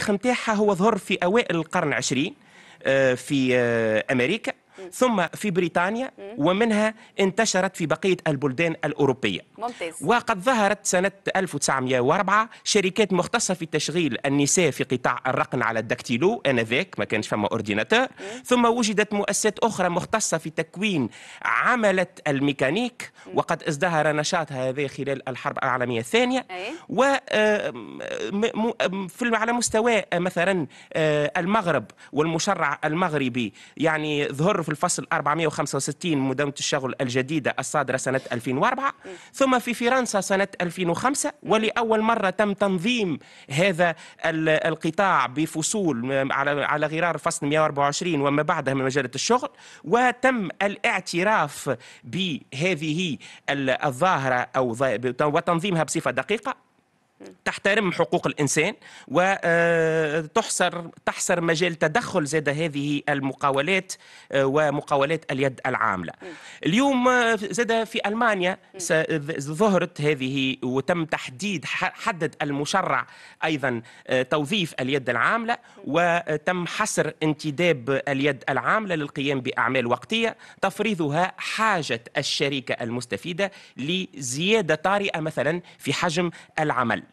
التاريخ نتاعها هو ظهر في اوائل القرن العشرين آه، في آه، امريكا ثم في بريطانيا ومنها انتشرت في بقية البلدان الأوروبية ممتاز. وقد ظهرت سنة 1904 شركات مختصة في تشغيل النساء في قطاع الرقن على الدكتيلو آنذاك ما كانش فما أورديناتور ثم وجدت مؤسسات أخرى مختصة في تكوين عملة الميكانيك وقد ازدهر نشاطها هذا خلال الحرب العالمية الثانية وفي و في على مستوى آه، مثلا آه، المغرب والمشرع المغربي يعني ظهر في في الفصل 465 مداومة الشغل الجديدة الصادرة سنة 2004 ثم في فرنسا سنة 2005 ولأول مرة تم تنظيم هذا القطاع بفصول على على غرار فصل 124 وما بعدها من مجلة الشغل وتم الاعتراف بهذه الظاهرة أو وتنظيمها بصفة دقيقة تحترم حقوق الانسان وتحصر آه، تحصر مجال تدخل زاد هذه المقاولات آه، ومقاولات اليد العامله. اليوم آه، زاد في المانيا ظهرت هذه وتم تحديد حدد المشرع ايضا توظيف اليد العامله وتم حصر انتداب اليد العامله للقيام باعمال وقتيه تفريضها حاجه الشركه المستفيده لزياده طارئه مثلا في حجم العمل.